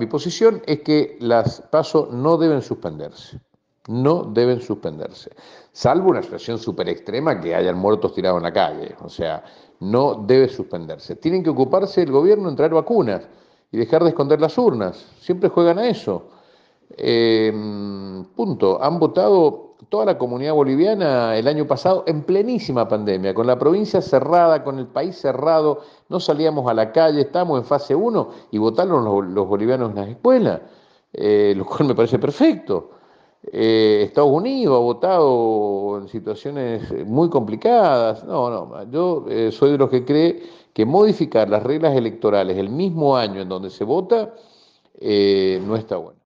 mi posición es que las pasos no deben suspenderse. No deben suspenderse. Salvo una situación súper extrema que hayan muertos tirados en la calle. O sea, no debe suspenderse. Tienen que ocuparse el gobierno en traer vacunas y dejar de esconder las urnas. Siempre juegan a eso. Eh, punto. Han votado toda la comunidad boliviana el año pasado en plenísima pandemia, con la provincia cerrada, con el país cerrado, no salíamos a la calle, estábamos en fase 1 y votaron los, bolivianos en las escuelas, eh, lo cual me parece perfecto. Eh, Estados Unidos ha votado en situaciones muy complicadas. No, no, yo eh, soy de los que cree que modificar las reglas electorales el mismo año en donde se vota no está bueno.